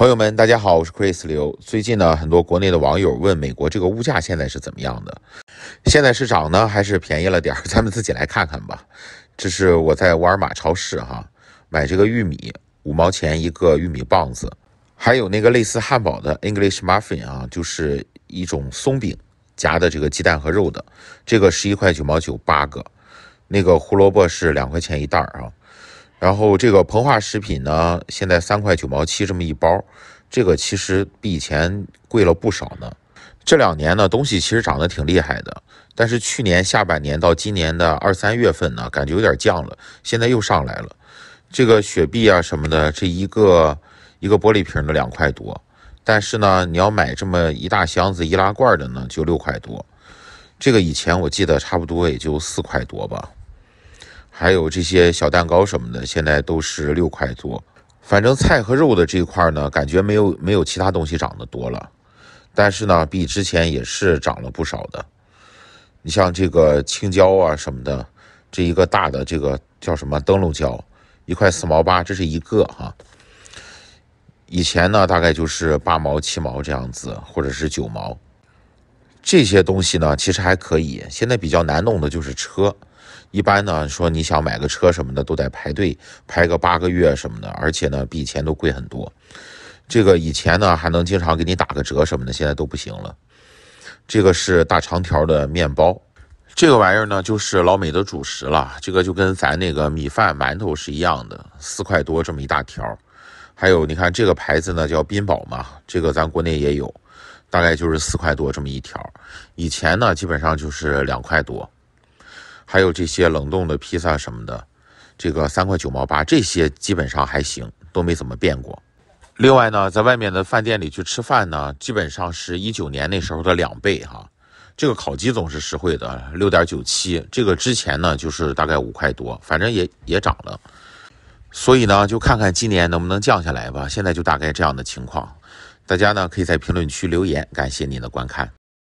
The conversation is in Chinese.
朋友们，大家好，我是 Chris 刘。最近呢，很多国内的网友问美国这个物价现在是怎么样的，现在是涨呢还是便宜了点儿？咱们自己来看看吧。这是我在沃尔玛超市哈买这个玉米，五毛钱一个玉米棒子，还有那个类似汉堡的 English muffin 啊，就是一种松饼夹的这个鸡蛋和肉的，这个十一块九毛九八个，那个胡萝卜是两块钱一袋儿啊。然后这个膨化食品呢，现在三块九毛七这么一包，这个其实比以前贵了不少呢。这两年呢，东西其实涨得挺厉害的，但是去年下半年到今年的二三月份呢，感觉有点降了，现在又上来了。这个雪碧啊什么的，这一个一个玻璃瓶的两块多，但是呢，你要买这么一大箱子易拉罐的呢，就六块多。这个以前我记得差不多也就四块多吧。还有这些小蛋糕什么的，现在都是六块多。反正菜和肉的这一块呢，感觉没有没有其他东西涨得多了，但是呢，比之前也是涨了不少的。你像这个青椒啊什么的，这一个大的这个叫什么灯笼椒，一块四毛八，这是一个哈。以前呢，大概就是八毛七毛这样子，或者是九毛。这些东西呢，其实还可以。现在比较难弄的就是车。一般呢，说你想买个车什么的，都得排队排个八个月什么的，而且呢，比以前都贵很多。这个以前呢还能经常给你打个折什么的，现在都不行了。这个是大长条的面包，这个玩意儿呢就是老美的主食了，这个就跟咱那个米饭、馒头是一样的，四块多这么一大条。还有你看这个牌子呢叫宾宝嘛，这个咱国内也有，大概就是四块多这么一条。以前呢基本上就是两块多。还有这些冷冻的披萨什么的，这个三块九毛八，这些基本上还行，都没怎么变过。另外呢，在外面的饭店里去吃饭呢，基本上是一九年那时候的两倍哈。这个烤鸡总是实惠的，六点九七，这个之前呢就是大概五块多，反正也也涨了。所以呢，就看看今年能不能降下来吧。现在就大概这样的情况，大家呢可以在评论区留言。感谢您的观看。